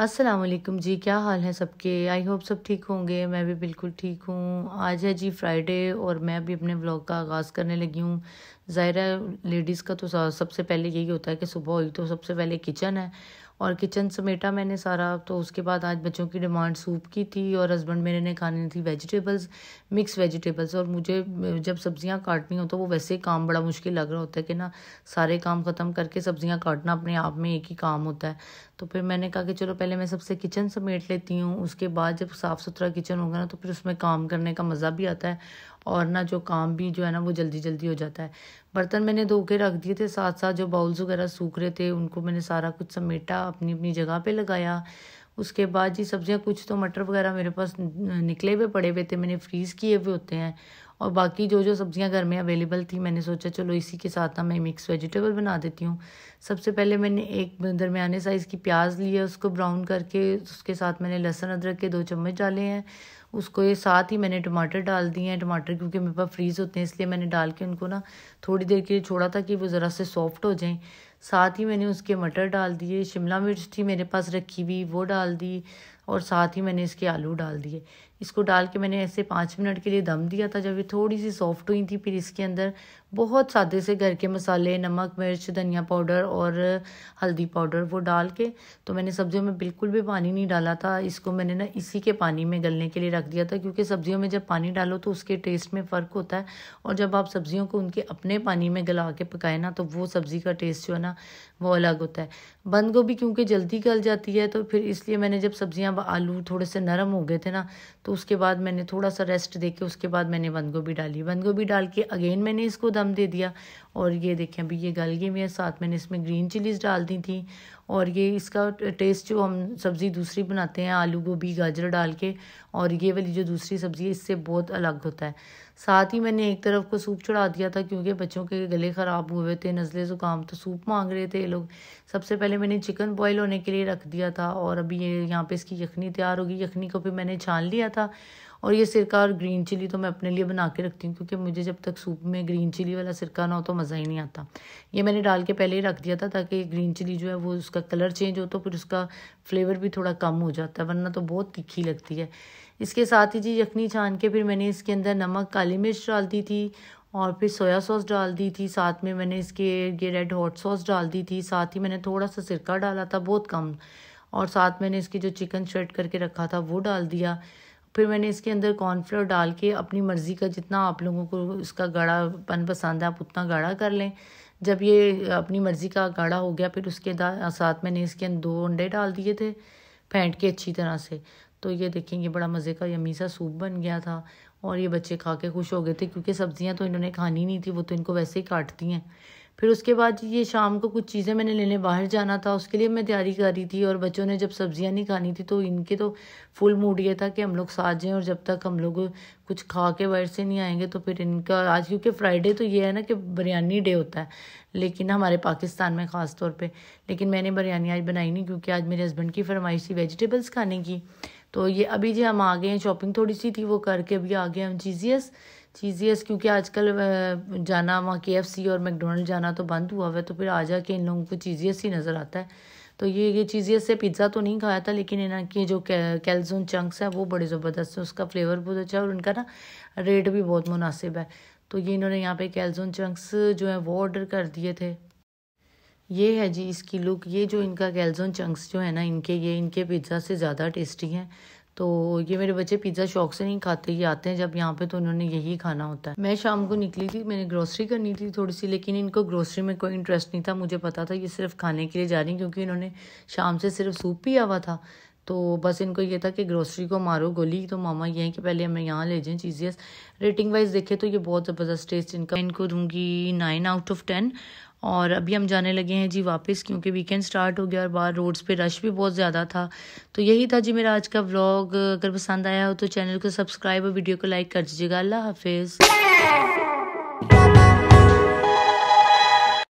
अस्सलाम वालेकुम जी क्या हाल है सबके आई होप सब ठीक होंगे मैं भी बिल्कुल ठीक हूँ आज है जी फ्राइडे और मैं भी अपने व्लॉग का आगाज़ करने लगी हूँ ज़ाहिर है लेडीज़ का तो सबसे पहले यही होता है कि सुबह हुई तो सबसे पहले किचन है और किचन समेटा मैंने सारा तो उसके बाद आज बच्चों की डिमांड सूप की थी और हस्बैंड मेरे ने खानी थी वेजिटेबल्स मिक्स वेजिटेबल्स और मुझे जब सब्जियां काटनी हो तो वो वैसे काम बड़ा मुश्किल लग रहा होता है कि ना सारे काम ख़त्म करके सब्जियां काटना अपने आप में एक ही काम होता है तो फिर मैंने कहा कि चलो पहले मैं सबसे किचन समेट लेती हूँ उसके बाद जब साफ़ सुथरा किचन होगा ना तो फिर उसमें काम करने का मज़ा भी आता है और ना जो काम भी जो है ना वो जल्दी जल्दी हो जाता है बर्तन मैंने धो के रख दिए थे साथ साथ जो बाउल्स वगैरह सूख रहे थे उनको मैंने सारा कुछ समेटा अपनी अपनी जगह पे लगाया उसके बाद जी सब्जियां कुछ तो मटर वगैरह मेरे पास निकले हुए पड़े हुए थे मैंने फ्रीज़ किए हुए होते हैं और बाकी जो जो सब्जियां घर में अवेलेबल थी मैंने सोचा चलो इसी के साथ ना मैं मिक्स वेजिटेबल बना देती हूँ सबसे पहले मैंने एक दरमियाने साइज़ की प्याज ली है उसको ब्राउन करके उसके साथ मैंने लहसुन अदरक के दो चम्मच डाले हैं उसको ये साथ ही मैंने टमाटर डाल दिए हैं टमाटर क्योंकि मेरे पास फ्रीज़ होते हैं इसलिए मैंने डाल के उनको ना थोड़ी देर के लिए छोड़ा था कि वो ज़रा से सॉफ्ट हो जाएं साथ ही मैंने उसके मटर डाल दिए शिमला मिर्च थी मेरे पास रखी हुई वो डाल दी और साथ ही मैंने इसके आलू डाल दिए इसको डाल के मैंने ऐसे पाँच मिनट के लिए दम दिया था जब ये थोड़ी सी सॉफ्ट हुई थी फिर इसके अंदर बहुत सादे से घर के मसाले नमक मिर्च धनिया पाउडर और हल्दी पाउडर वो डाल के तो मैंने सब्जियों में बिल्कुल भी पानी नहीं डाला था इसको मैंने ना इसी के पानी में गलने के लिए रख दिया था क्योंकि सब्जियों में जब पानी डालो तो उसके टेस्ट में फ़र्क होता है और जब आप सब्जियों को उनके अपने पानी में गला के पकाए ना तो वो सब्ज़ी का टेस्ट जो है ना वो अलग होता है बंद गोभी क्योंकि जल्दी गल जाती है तो फिर इसलिए मैंने जब सब्ज़ियाँ आलू थोड़े से नरम हो गए थे ना तो उसके बाद मैंने थोड़ा सा रेस्ट दे के उसके बाद मैंने बंद गोभी डाली बंद गोभी डाल के अगेन मैंने इसको दम दे दिया और ये देखें अभी ये गल गई हुई है साथ मैंने इसमें ग्रीन चिलीज़ डाल दी थी और ये इसका टेस्ट जो हम सब्ज़ी दूसरी बनाते हैं आलू गोभी गाजर डाल के और ये वाली जो दूसरी सब्ज़ी है इससे बहुत अलग होता है साथ ही मैंने एक तरफ को सूप चढ़ा दिया था क्योंकि बच्चों के गले ख़राब हुए थे नज़ले ज़ुकाम तो सूप मांग रहे थे ये लोग सबसे पहले मैंने चिकन बॉयल होने के लिए रख दिया था और अभी ये यहाँ पर इसकी यखनी तैयार होगी यखनी को भी मैंने छान लिया था और ये सिरका और ग्रीन चिली तो मैं अपने लिए बना के रखती हूँ क्योंकि मुझे जब तक सूप में ग्रीन चिली वाला सिरका ना हो तो मज़ा ही नहीं आता ये मैंने डाल के पहले ही रख दिया था ताकि ग्रीन चिली जो है वो उसका कलर चेंज हो तो फिर उसका फ्लेवर भी थोड़ा कम हो जाता है वरना तो बहुत तीखी लगती है इसके साथ ही जी यखनी छान के फिर मैंने इसके अंदर नमक काली मिर्च डाल दी थी और फिर सोया सॉस डाल दी थी साथ में मैंने इसके ये रेड हॉट सॉस डाल दी थी साथ ही मैंने थोड़ा सा सिरका डाला था बहुत कम और साथ मैंने इसकी जो चिकन श्रेड करके रखा था वो डाल दिया फिर मैंने इसके अंदर कॉर्नफ्लोर डाल के अपनी मर्ज़ी का जितना आप लोगों को इसका पन पसंद है आप उतना गाढ़ा कर लें जब ये अपनी मर्ज़ी का गाढ़ा हो गया फिर उसके साथ मैंने इसके अंदर दो अंडे डाल दिए थे फेंट के अच्छी तरह से तो ये देखेंगे बड़ा मज़े का यमी सा सूप बन गया था और ये बच्चे खा के खुश हो गए थे क्योंकि सब्ज़ियाँ तो इन्होंने खानी नहीं थी वो तो इनको वैसे ही काटती हैं फिर उसके बाद ये शाम को कुछ चीज़ें मैंने लेने बाहर जाना था उसके लिए मैं तैयारी कर रही थी और बच्चों ने जब सब्जियां नहीं खानी थी तो इनके तो फुल मूड ये था कि हम लोग साथ जाएँ और जब तक हम लोग कुछ खा के बाहर से नहीं आएंगे तो फिर इनका आज क्योंकि फ्राइडे तो ये है ना कि बिरयानी डे होता है लेकिन हमारे पाकिस्तान में ख़ास तौर पर लेकिन मैंने बिरयानी आज बनाई नहीं क्योंकि आज मेरे हस्बैंड की फरमाइश थी वेजिटेबल्स खाने की तो ये अभी जो हम आ गए हैं शॉपिंग थोड़ी सी थी वो करके अभी आ गए हम चीज़ियस चीज़ क्योंकि आजकल जाना वहाँ के और मैकडोनल्ड जाना तो बंद हुआ हुआ है तो फिर आ जाके इन लोगों को चीज़ ही नज़र आता है तो ये ये चीज़ें से पिज़्ज़ा तो नहीं खाया था लेकिन इन्हें के जो कैल्जोन चंक्स है वो बड़े ज़बरदस्त हैं उसका फ्लेवर बहुत अच्छा है और उनका ना रेट भी बहुत मुनासिब है तो ये इन्होंने यहाँ पे कैल्जोन चंक्स जो है वो ऑर्डर कर दिए थे ये है जी इसकी लुक ये जो इनका कैल्जोन चंक्स जो है ना इनके ये इनके पिज़्ज़ा से ज़्यादा टेस्टी हैं तो ये मेरे बच्चे पिज़्ज़ा शौक से नहीं खाते ये आते हैं जब यहाँ पे तो उन्होंने यही खाना होता है मैं शाम को निकली थी मैंने ग्रोसरी करनी थी थोड़ी सी लेकिन इनको ग्रोसरी में कोई इंटरेस्ट नहीं था मुझे पता था ये सिर्फ खाने के लिए जा रही क्योंकि इन्होंने शाम से सिर्फ सूप पिया हुआ था तो बस इनको ये था कि ग्रोसरी को मारो गोली तो मामा ये हैं कि पहले हमें यहाँ ले जाएँ चीज़ें रेटिंग वाइज देखें तो ये बहुत ज़बरदस्त टेस्ट इनका इनको दूंगी नाइन आउट ऑफ टेन और अभी हम जाने लगे हैं जी वापस क्योंकि वीकेंड स्टार्ट हो गया और बाहर रोड्स पे रश भी बहुत ज़्यादा था तो यही था जी मेरा आज का व्लॉग अगर पसंद आया हो तो चैनल को सब्सक्राइब और वीडियो को लाइक कर दीजिएगा अल्लाह हाफिज़